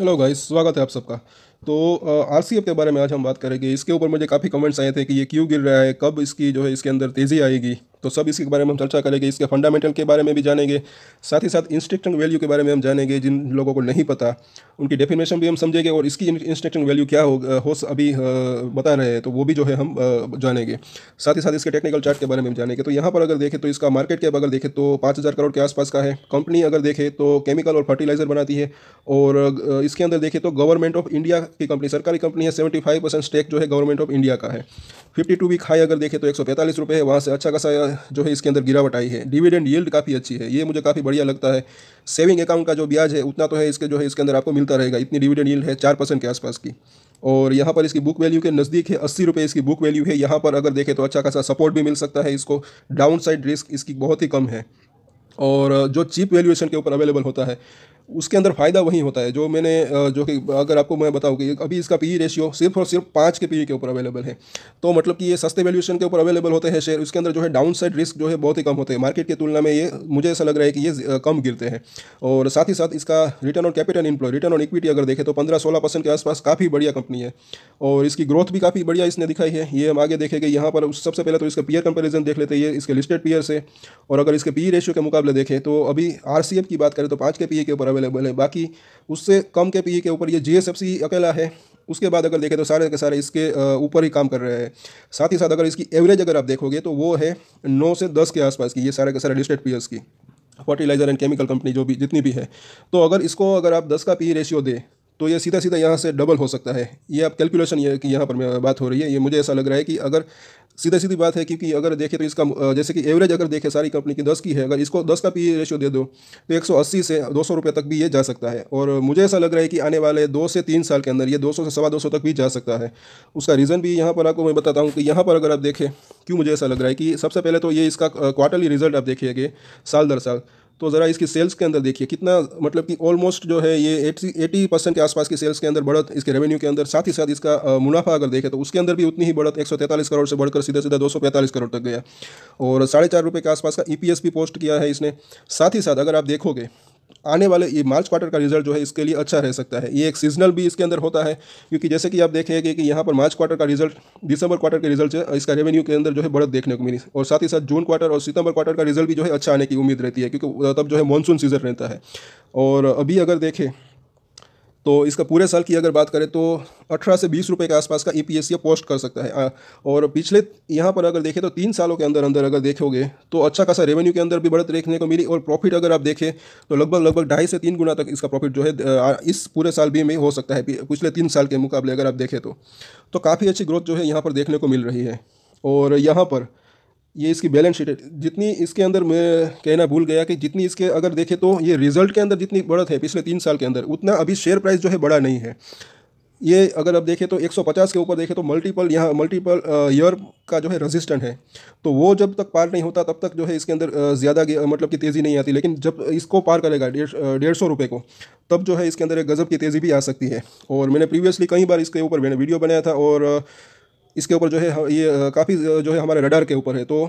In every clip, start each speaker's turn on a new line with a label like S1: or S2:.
S1: hello guys स्वागत है आप सबका तो आर सी एफ़ के बारे में आज हम बात करेंगे इसके ऊपर मुझे काफ़ी कमेंट्स आए थे कि ये क्यों गिर रहा है कब इसकी जो है इसके अंदर तेज़ी आएगी तो सब इसके बारे में हम चर्चा करेंगे इसके फंडामेंटल के बारे में भी जानेंगे साथ ही साथ इंस्ट्रक्शन वैल्यू के बारे में हम जानेंगे जिन लोगों को नहीं पता उनकी डेफिनेशन भी हम समझेंगे और इसकी इंस्ट्रक्शन वैल्यू क्या हो, हो अभी बता रहे हैं तो वो भी जो है हम जानेंगे साथ ही साथ इसके टेक्निकल चार्ट के बारे में जानेंगे तो यहाँ पर अगर देखें तो इसका मार्केट कैप अगर देखें तो पाँच करोड़ के आसपास का है कंपनी अगर देखें तो केमिकल और फर्टिलाइज़र बनाती है और इसके अंदर देखें तो गवर्नमेंट ऑफ इंडिया की कंपनी सरकारी कंपनी है सेवेंटी फाइव परसेंट स्टेक जो है गवर्नमेंट ऑफ इंडिया का है फिफ्टी टू वीक हाई अगर देखें तो एक सौ पैंतालीस रुपये है वहाँ से अच्छा खासा जो है इसके अंदर गिरावट आई है डिविडेंड यील्ड काफ़ी अच्छी है ये मुझे काफ़ी बढ़िया लगता है सेविंग अकाउंट का जो ब्याज है उतना तो है इसके जो है इसके अंदर आपको मिलता रहेगा इतनी डिविडेंड यील्ड है चार परसेंट के आसपास की और यहाँ पर इसकी बुक वैल्यू के नज़दीक है अस्सी रुपये इसकी बुक वैल्यू है यहाँ पर अगर देखें तो अच्छा खासा सपोर्ट भी मिल सकता है इसको डाउन साइड रिस्क इसकी बहुत ही कम है और जो चीप वैल्यूएशन के ऊपर अवेलेबल होता है उसके अंदर फ़ायदा वही होता है जो मैंने जो कि अगर आपको मैं बताऊँ कि अभी इसका पी रेशियो e सिर्फ और सिर्फ पाँच के पी e के ऊपर अवेलेबल है तो मतलब कि ये सस्ते वैल्यूशन के ऊपर अवेलेबल होते हैं शेयर उसके अंदर जो है डाउन साइड रिस्क जो है बहुत ही कम होते हैं मार्केट की तुलना में ये मुझे ऐसा लग रहा है कि ये कम गिरते हैं और साथ ही साथ इसका return on capital employ return on equity अगर देखें तो पंद्रह सोलह परसेंट के आसपास काफ़ी बढ़िया कंपनी है और इसकी ग्रोथ भी काफ़ी बढ़िया इसने दिखाई है ये हम आगे देखेंगे यहाँ पर सबसे पहले तो इसका पीयर कंपेरिजन देख लेते हैं इसके लिस्टेड पीयर से और अगर इसके पी रेशियो e के मुकाबले देखें तो अभी आर की बात करें तो पाँच के पी के ऊपर अवेलेबल है बाकी उससे कम के पी e के ऊपर ये जी अकेला है उसके बाद अगर देखें तो सारे के सारे इसके ऊपर ही काम कर रहे हैं साथ ही साथ अगर इसकी एवरेज अगर आप देखोगे तो वो है नौ से दस के आसपास की ये सारे के सारे लिस्टेड पीएस की फर्टिलाइज़र एंड केमिकल कंपनी जो भी जितनी भी है तो अगर इसको अगर आप दस का पी रेशियो e दें तो ये सीधा सीधा यहाँ से डबल हो सकता है ये आप कैलकुलेशन ये कि यहाँ पर बात हो रही है ये मुझे ऐसा लग रहा है कि अगर सीधा सीधी बात है क्योंकि अगर देखें तो इसका जैसे कि एवरेज अगर देखें सारी कंपनी की दस की है अगर इसको दस का पी रेशियो e दे दो तो एक सौ अस्सी से दो सौ रुपये तक भी ये जा सकता है और मुझे ऐसा लग रहा है कि आने वाले दो से तीन साल के अंदर ये दो सौ से सवा दो सौ तक भी जा सकता है उसका रीज़न भी यहाँ पर आपको मैं बताता हूँ कि यहाँ पर अगर आप देखें क्यों मुझे ऐसा लग रहा है कि सबसे पहले तो ये इसका क्वार्टरली रिजल्ट आप देखिएगा साल दर साल तो ज़रा इसकी सेल्स के अंदर देखिए कितना मतलब कि ऑलमोस्ट जो है ये एट्टी एटी परसेंट के आसपास की सेल्स के अंदर बढ़त इसके रेवेन्यू के अंदर साथ ही साथ इसका मुनाफा अगर देखें तो उसके अंदर भी उतनी ही बढ़त एक करोड़ से बढ़कर सीधे सीधा दो करोड़ तक गया और साढ़े चार रुपये के आसपास का ई e भी पोस्ट किया है इसने साथ ही साथ अगर आप देखोगे आने वाले ये मार्च क्वार्टर का रिजल्ट जो है इसके लिए अच्छा रह सकता है ये एक सीजनल भी इसके अंदर होता है क्योंकि जैसे कि आप देखेंगे कि यहाँ पर मार्च क्वार्टर का रिजल्ट दिसंबर क्वार्टर के रिजल्ट इसका रेवेन्यू के अंदर जो है बढ़त देखने को मिली और साथ ही साथ जून क्वार्टर और सितंबर क्वार्टर का रिजल्ट भी जो है अच्छा आने की उम्मीद रहती है क्योंकि तब जो है मानसून सीजन रहता है और अभी अगर देखें तो इसका पूरे साल की अगर बात करें तो 18 से 20 रुपए के आसपास का ई पी एस पोस्ट कर सकता है और पिछले यहाँ पर अगर देखें तो तीन सालों के अंदर अंदर अगर देखोगे तो अच्छा खासा रेवेन्यू के अंदर भी बढ़त देखने को मिली और प्रॉफिट अगर आप देखें तो लगभग लगभग ढाई से तीन गुना तक इसका प्रॉफिट जो है इस पूरे साल भी में हो सकता है पिछले तीन साल के मुकाबले अगर आप देखें तो, तो काफ़ी अच्छी ग्रोथ जो है यहाँ पर देखने को मिल रही है और यहाँ पर ये इसकी बैलेंस शीट है जितनी इसके अंदर मैं कहना भूल गया कि जितनी इसके अगर देखें तो ये रिजल्ट के अंदर जितनी बढ़त है पिछले तीन साल के अंदर उतना अभी शेयर प्राइस जो है बड़ा नहीं है ये अगर आप देखें तो 150 के ऊपर देखें तो मल्टीपल यहाँ मल्टीपल ईयर का जो है रेजिस्टेंट है तो वो जब तक पार नहीं होता तब तक जो है इसके अंदर ज़्यादा मतलब कि तेज़ी नहीं आती लेकिन जब इसको पार करेगा डेढ़ सौ रुपये को तब जो है इसके अंदर एक गज़ब की तेज़ी भी आ सकती है और मैंने प्रीवियसली कई बार इसके ऊपर मैंने वीडियो बनाया था और इसके ऊपर जो है हाँ, ये काफ़ी जो है हमारे रडार के ऊपर है तो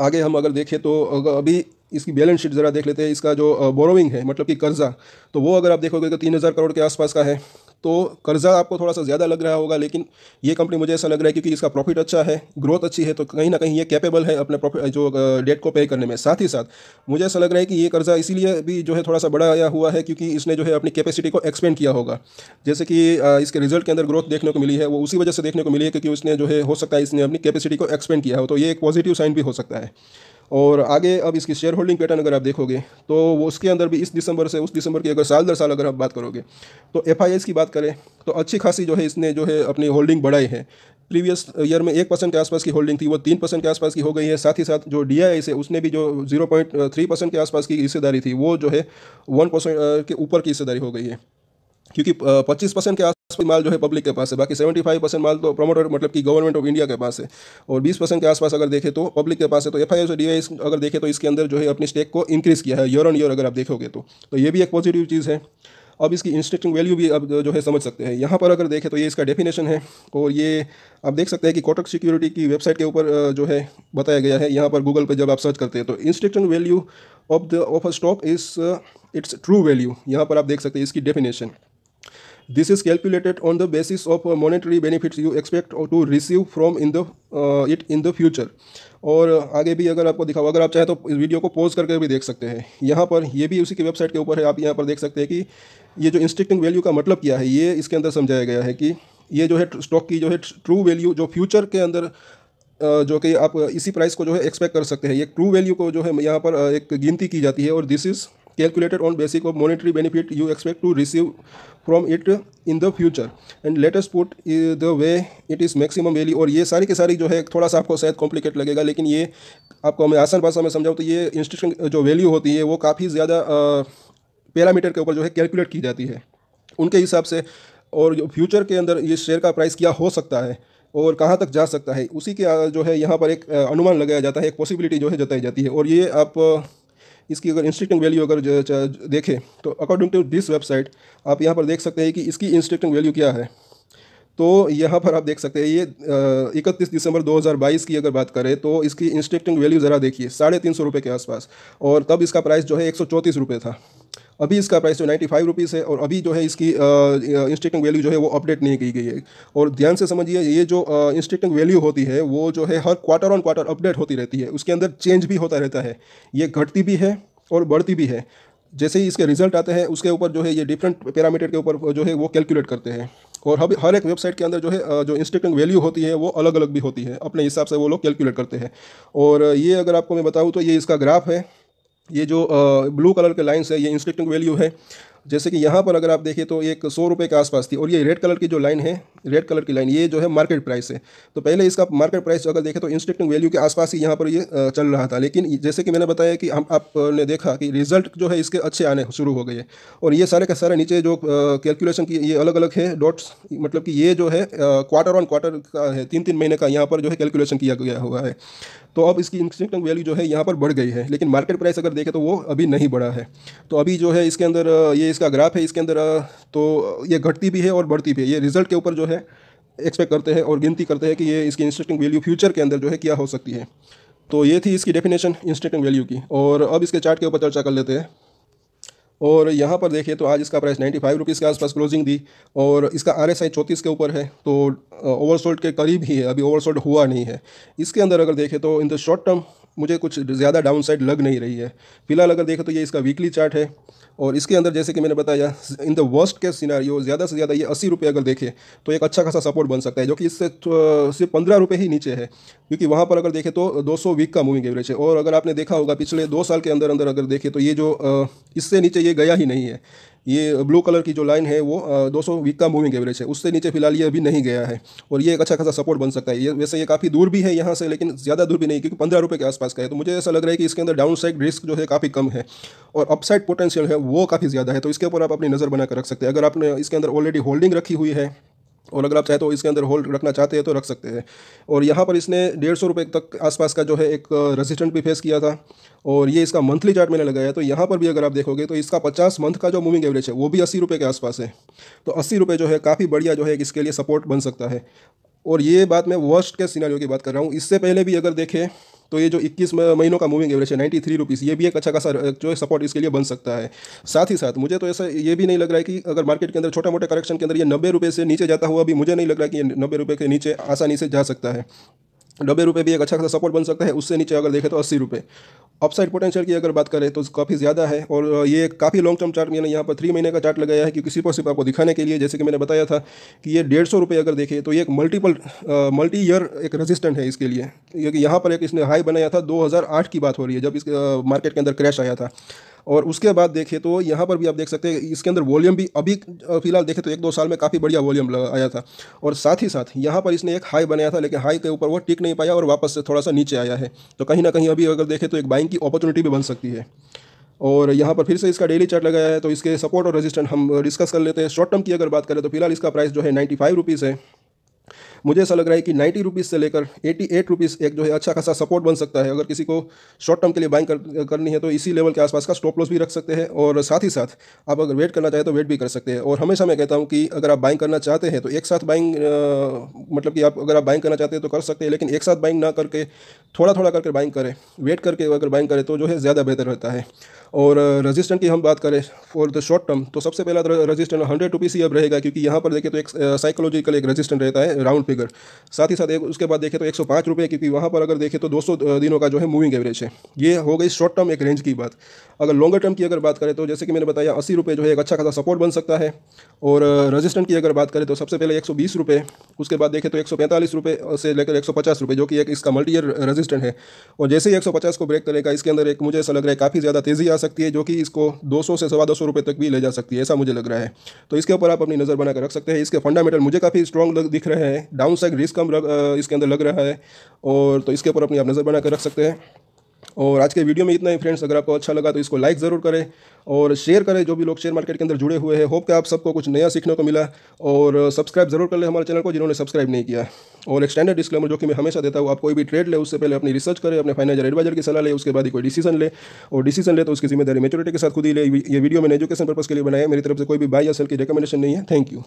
S1: आगे हम अगर देखें तो अगर अभी इसकी बैलेंस शीट ज़रा देख लेते हैं इसका जो बोरोइंग है मतलब कि कर्जा तो वो अगर आप देखोगे तो तीन हज़ार करोड़ के आसपास का है तो कर्ज़ा आपको थोड़ा सा ज़्यादा लग रहा होगा लेकिन ये कंपनी मुझे ऐसा लग रहा है क्योंकि इसका प्रॉफिट अच्छा है ग्रोथ अच्छी है तो कहीं ना कहीं ये कैपेबल है अपने प्रॉफिट जो डेट को पे करने में साथ ही साथ मुझे ऐसा लग रहा है कि ये कर्ज़ा इसीलिए भी जो है थोड़ा सा बड़ा आया हुआ है क्योंकि इसने जो है अपनी कैपेसिटी को एक्सपेंड किया होगा जैसे कि इसके रिजल्ट के अंदर ग्रोथ देखने को मिली है वो उसी वजह से देखने को मिली है क्योंकि उसने जो है हो सकता है इसने अपनी कैपेसिटी को एक्सपेंड किया हो तो ये एक पॉजिटिव साइन भी हो सकता है और आगे अब इसकी शेयर होल्डिंग पैटर्न अगर आप देखोगे तो वो उसके अंदर भी इस दिसंबर से उस दिसंबर की अगर साल दर साल अगर आप बात करोगे तो एफ की बात करें तो अच्छी खासी जो है इसने जो है अपनी होल्डिंग बढ़ाई है प्रीवियस ईयर में एक परसेंट के आसपास की होल्डिंग थी वो तीन परसेंट के आसपास की हो गई है साथ ही साथ जो डी आई से उसने भी जो जीरो पॉइंट थ्री परसेंट के आसपास की हिस्सेदारी थी वो जो है वन परसेंट के ऊपर की हिस्सेदारी हो गई है क्योंकि पच्चीस परसेंट के बाकी माल जो है पब्लिक के पास है बाकी सेवेंटी फाइव परसेंट माल तो प्रमोटर मतलब कि गवर्नमेंट ऑफ इंडिया के पास है और बीस परसेंट के आसपास अगर देखें तो पब्लिक के पास है तो एफ आई डी अगर देखें तो इसके अंदर जो है अपनी स्टेक को इंक्रीज़ किया है ईयर ऑन ईयर अगर आप देखोगे तो, तो ये भी एक पॉजिटिव चीज़ है अब इसकी इंस्ट्रक्टिंग वैल्यू भी आप जो है समझ सकते हैं यहाँ पर अगर देखें तो ये इसका डेफिनेशन है और ये आप देख सकते हैं कि कोटक सिक्योरिटी की वेबसाइट के ऊपर जो है बताया गया है यहाँ पर गूगल पर जब आप सर्च करते हैं तो intrinsic value of the of a stock is its true value यहाँ पर आप देख सकते हैं इसकी definition This is calculated on the basis of uh, monetary benefits you expect uh, to receive from in the it in the future और uh, आगे भी अगर आपको दिखाओ अगर आप चाहें तो इस वीडियो को पॉज करके भी देख सकते हैं यहाँ पर ये भी उसी की वेबसाइट के ऊपर है आप यहाँ पर देख सकते हैं कि ये जो इंस्टिक्टिंग वैल्यू का मतलब क्या है ये इसके अंदर समझाया गया है कि ये जो है स्टॉक की जो है ट्रू वैल्यू जो फ्यूचर के अंदर जो कि आप इसी प्राइस को जो है एक्सपेक्ट कर सकते हैं ये ट्रू वैल्यू को जो है यहाँ पर एक गिनती की जाती है और this is calculated on basic of monetary benefit you expect to receive from it in the future and latest put the way it is maximum value और ये सारी के सारी जो है थोड़ा सा आपको शायद कॉम्प्लिकेट लगेगा लेकिन ये आपको मैं आसान भाषा में समझाऊँ तो ये इंस्टीट्यूशन जो वैल्यू होती है वो काफ़ी ज़्यादा पैरामीटर के ऊपर जो है कैलकुलेट की जाती है उनके हिसाब से और जो फ्यूचर के अंदर ये शेयर का प्राइस क्या हो सकता है और कहाँ तक जा सकता है उसी के जो है यहाँ पर एक अनुमान लगाया जाता है एक पॉसिबिलिटी जो है जताई जाती है और ये आप इसकी अगर इंस्ट्रक्टिंग वैल्यू अगर देखें तो अकॉर्डिंग टू दिस वेबसाइट आप यहाँ पर देख सकते हैं कि इसकी इंस्ट्रक्टिंग वैल्यू क्या है तो यहाँ पर आप देख सकते हैं ये इकतीस दिसंबर 2022 की अगर बात करें तो इसकी इंस्ट्रक्टिंग वैल्यू ज़रा देखिए साढ़े तीन सौ रुपये के आसपास और तब इसका प्राइस जो है एक सौ चौंतीस रुपये था अभी इसका प्राइस जो नाइन्टी फाइव रुपीज़ है और अभी जो है इसकी इंस्टिंग वैल्यू जो है वो अपडेट नहीं की गई है और ध्यान से समझिए ये जो इंस्टिंग वैल्यू होती है वो जो है हर क्वार्टर ऑन क्वार्टर अपडेट होती रहती है उसके अंदर चेंज भी होता रहता है ये घटती भी है और बढ़ती भी है जैसे ही इसके रिजल्ट आते हैं उसके ऊपर जो है ये डिफरेंट पैरामीटर के ऊपर जो है वो कैलकुलेट करते हैं और हर हर एक वेबसाइट के अंदर जो है जो इंस्टिंग वैल्यू होती है वो अलग अलग भी होती है अपने हिसाब से वो लोग कैलकुलेट करते हैं और ये अगर आपको मैं बताऊँ तो ये इसका ग्राफ है ये जो ब्लू कलर के लाइंस है ये इंस्ट्रक्टिंग वैल्यू है जैसे कि यहाँ पर अगर आप देखें तो एक सौ रुपये के आसपास थी और ये रेड कलर की जो लाइन है रेड कलर की लाइन ये जो है मार्केट प्राइस है तो पहले इसका मार्केट प्राइस अगर देखें तो इंस्टेक्टिंग वैल्यू के आसपास ही यहाँ पर ये चल रहा था लेकिन जैसे कि मैंने बताया कि हम आपने देखा कि रिजल्ट जो है इसके अच्छे आने शुरू हो गए और ये सारे का सारे नीचे जो कैलकुलेशन की ये अलग अलग है डॉट्स मतलब कि ये जो है क्वार्टर ऑन क्वार्टर का है तीन तीन महीने का यहाँ पर जो है कैलकुलेशन किया गया हुआ है तो अब इसकी इंस्टिंग वैल्यू जो है यहाँ पर बढ़ गई है लेकिन मार्केट प्राइस अगर देखें तो वो अभी नहीं बढ़ा है तो अभी जो है इसके अंदर ये इसका ग्राफ है इसके अंदर तो ये घटती भी है और बढ़ती भी है ये रिजल्ट के ऊपर जो है एक्सपेक्ट करते हैं और गिनती करते हैं कि ये इसकी इंस्टेंटिंग वैल्यू फ्यूचर के अंदर जो है क्या हो सकती है तो ये थी इसकी डेफिनेशन इंस्टेंटिंग वैल्यू की और अब इसके चार्ट के ऊपर चर्चा कर लेते हैं और यहाँ पर देखिए तो आज इसका प्राइस नाइन्टी फाइव रुपीज़ के आसपास क्लोजिंग दी और इसका आर एस आई चौंतीस के ऊपर है तो ओवरसोल्ड के करीब ही है अभी ओवरसोल्ड हुआ नहीं है इसके अंदर अगर देखें तो इन द शॉर्ट टर्म मुझे कुछ ज़्यादा डाउन साइड लग नहीं रही है फिलहाल अगर देखें तो ये इसका वीकली चार्ट है और इसके अंदर जैसे कि मैंने बताया in the worst case scenario ज़्यादा से ज़्यादा ये अस्सी रुपये अगर देखें तो एक अच्छा खासा सपोर्ट बन सकता है जो कि इससे तो, सिर्फ पंद्रह रुपये ही नीचे है क्योंकि वहाँ पर अगर देखें तो दो सौ वीक का मूविंग एवरेज है और अगर आपने देखा होगा पिछले दो साल के अंदर अंदर अगर देखें तो ये जो इससे नीचे ये गया ही नहीं है ये ब्लू कलर की जो लाइन है वो दो सौ वीक का मूविंग एवरेज है उससे नीचे फिलहाल ये अभी नहीं गया है और ये एक अच्छा खासा सपोर्ट बन सकता है ये वैसे ये काफ़ी दूर भी है यहाँ से लेकिन ज़्यादा दूर भी नहीं क्योंकि पंद्रह रुपये के आसपास का है तो मुझे ऐसा लग रहा है कि इसके अंदर डाउन साइड रिस्क जो है काफ़ी कम है और अपसाइड पोटेंशियल है वो काफ़ी ज़्यादा है तो इसके ऊपर आप अपनी नज़र बनाकर रख सकते हैं अगर आपने इसके अंदर ऑलरेडी होल्डिंग रखी हुई है और अगर आप चाहे तो इसके अंदर होल्ड रखना चाहते हैं तो रख सकते हैं और यहाँ पर इसने डेढ़ सौ रुपये तक आसपास का जो है एक रेजिस्टेंट भी फेस किया था और ये इसका मंथली चार्ट मैंने लगाया तो यहाँ पर भी अगर आप देखोगे तो इसका पचास मंथ का जो मूविंग एवरेज है वो भी अस्सी रुपये के आसपास है तो अस्सी रुपये जो है काफ़ी बढ़िया जो है इसके लिए सपोर्ट बन सकता है और ये बात मैं वर्स्ट के सीनारियों की बात कर रहा हूँ इससे पहले भी अगर देखें तो ये जो इक्कीस महीनों का मूविंग एवरेज है नाइन्टी थ्री रुपीज़ ये भी एक अच्छा खासा जो है सपोर्ट इसके लिए बन सकता है साथ ही साथ मुझे तो ऐसा ये भी नहीं लग रहा है कि अगर मार्केट के अंदर छोटा मोटा करेक्शन के अंदर ये नब्बे रुपये से नीचे जाता हुआ भी मुझे नहीं लग रहा है कि ये नब्बे रुपये के नीचे आसानी से जा सकता है नब्बे रुपये भी एक अच्छा खासा सपोर्ट बन सकता है उससे नीचे अगर देखें तो अस्सी रुपये अपसाइड पोटेंशियल की अगर बात करें तो काफ़ी ज़्यादा है और ये काफ़ी लॉन्ग टर्म चार्ट मैंने यहाँ पर थ्री महीने का चार्ट लगाया है क्योंकि सिर्फ और सिर्फ आपको दिखाने के लिए जैसे कि मैंने बताया था कि ये डेढ़ सौ रुपये अगर देखें तो ये एक मल्टीपल मल्टी ईयर एक रजिस्टेंट है इसके लिए क्योंकि यहाँ पर एक इसने हाई बनाया था दो की बात हो रही है जब इस मार्केट के अंदर क्रैश आया था और उसके बाद देखें तो यहाँ पर भी आप देख सकते हैं इसके अंदर वॉल्यूम भी अभी फिलहाल देखें तो एक दो साल में काफ़ी बढ़िया वॉल्यूम आया था और साथ ही साथ यहाँ पर इसने एक हाई बनाया था लेकिन हाई के ऊपर वो टिक नहीं पाया और वापस से थोड़ा सा नीचे आया है तो कहीं ना कहीं अभी अगर देखें तो एक बाइंग की अपॉर्चुनिटी भी बन सकती है और यहाँ पर फिर से इसका डेली चार्ट लगाया है तो इसके सपोर्ट और रेजिस्टेंट हम डिस्कस कर लेते हैं शॉर्ट टर्म की अगर बात करें तो फिलहाल इसका प्राइस जो है नाइन्टी फाइव रुपीज़ है मुझे ऐसा लग रहा है कि नाइन्टी रुपीज़ से लेकर एटी एट रुपीज़ एक जो है अच्छा खासा सपोर्ट बन सकता है अगर किसी को शॉर्ट टर्म के लिए बाइंग कर, करनी है तो इसी लेवल के आसपास का स्टॉप लॉस भी रख सकते हैं और साथ ही साथ आप अगर वेट करना चाहें तो वेट भी कर सकते हैं और हमेशा मैं कहता हूँ कि अगर आप बाइंग करना चाहते हैं तो एक साथ बाइंग मतलब कि आप अगर आप बाइंग करना चाहते हैं तो कर सकते हैं लेकिन एक साथ बाइंग ना करके थोड़ा थोड़ा करके बाइंग करें वेट करके अगर बाइंग करें तो जो है ज़्यादा बेहतर रहता है और रजिस्टेंट की हम बात करें फॉर द शॉर्ट टर्म तो सबसे पहला रजिस्टेंट हंड्रेड रुपीज़ ही अब रहेगा क्योंकि यहाँ पर देखें तो एक साइकोलॉजिकल एक रजिस्टेंट रहता है राउंड फिगर साथ ही साथ एक उसके बाद देखें तो एक सौ पाँच रुपये क्योंकि वहाँ पर अगर देखें तो दो सौ दिनों का जो है मूविंग एवरेज है ये हो गई शॉर्ट टर्म एक रेंज की बात अगर लॉन्गर टर्म की अगर बात करें तो जैसे कि मैंने बताया अस्सी रुपये जो है एक अच्छा खासा सपोर्ट बन सकता है और रजिस्टेंट की अगर बात करें तो सबसे पहले एक सौ बीस रुपये उसके बाद देखें तो एक सौ पैंतालीस रुपये से लेकर एक सौ पचास रुपये जो कि एक इसका मल्टी ईयर रजिस्टेंट है और जैसे ही एक सौ पचास को ब्रेक करेगा इसके अंदर एक मुझे ऐसा लग रहा है काफ़ी ज़्यादा तेज़ी आ सकती है जो कि इसको 200 से सवा दो सौ रुपये तक भी ले जा सकती है ऐसा मुझे लग रहा है तो इसके ऊपर आप अपनी नज़र बनाकर रख सकते हैं इसके फंडामेंटल मुझे काफ़ी स्ट्रॉन्ग दिख रहे हैं डाउन साइड रिस्क कम इसके अंदर लग रहा है और तो इसके ऊपर अपनी आप नज़र बनाकर रख सकते हैं और आज के वीडियो में इतना ही फ्रेंड्स अगर आपको अच्छा लगा तो इसको लाइक ज़रूर करें और शेयर करें जो भी लोग शेयर मार्केट के अंदर जुड़े हुए हैं होप कि आप सबको कुछ नया सीखने को मिला और सब्सक्राइब जरूर कर ले हमारे चैनल को जिन्होंने सब्सक्राइब नहीं किया और एक स्टैंडर्ड डिस्क्लेमर जो कि मैं हमेशा देता हूँ आप कोई भी ट्रेड ले उससे पहले अपनी रिसर्च करें अपने फाइनेंशियल एडवाइजर की सलाह ले उसके बाद ही कोई डिसीजन ले और डिसीजन ले तो उसकी जिम्मेदारी मेचोरिटी के साथ खुद ही ले ये वीडियो मैंने एजुकेशन पर्पज़ के लिए बनाया मेरी तरफ से कोई भी बाई या सेल की रिकमेंडेशन नहीं है थैंक यू